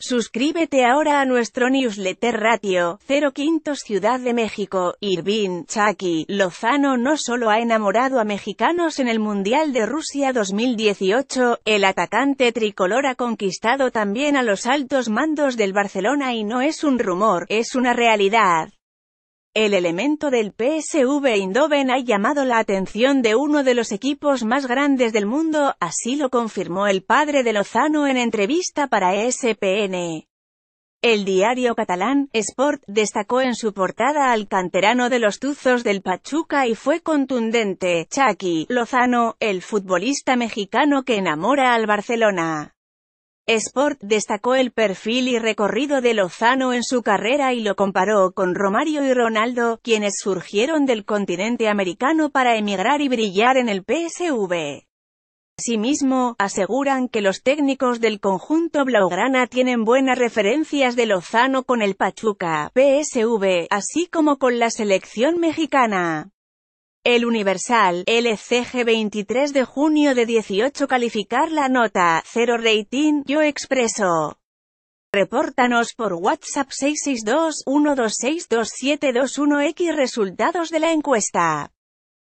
Suscríbete ahora a nuestro newsletter Ratio, 0 Quintos Ciudad de México, Irvin, Chucky, Lozano no solo ha enamorado a mexicanos en el Mundial de Rusia 2018, el atacante tricolor ha conquistado también a los altos mandos del Barcelona y no es un rumor, es una realidad. El elemento del PSV Eindhoven ha llamado la atención de uno de los equipos más grandes del mundo, así lo confirmó el padre de Lozano en entrevista para ESPN. El diario catalán, Sport, destacó en su portada al canterano de los Tuzos del Pachuca y fue contundente, Chucky Lozano, el futbolista mexicano que enamora al Barcelona. Sport destacó el perfil y recorrido de Lozano en su carrera y lo comparó con Romario y Ronaldo, quienes surgieron del continente americano para emigrar y brillar en el PSV. Asimismo, aseguran que los técnicos del conjunto blaugrana tienen buenas referencias de Lozano con el Pachuca, PSV, así como con la selección mexicana. El Universal, LCG 23 de junio de 18 calificar la nota, 0 rating, yo expreso. Repórtanos por WhatsApp 662 126 x resultados de la encuesta.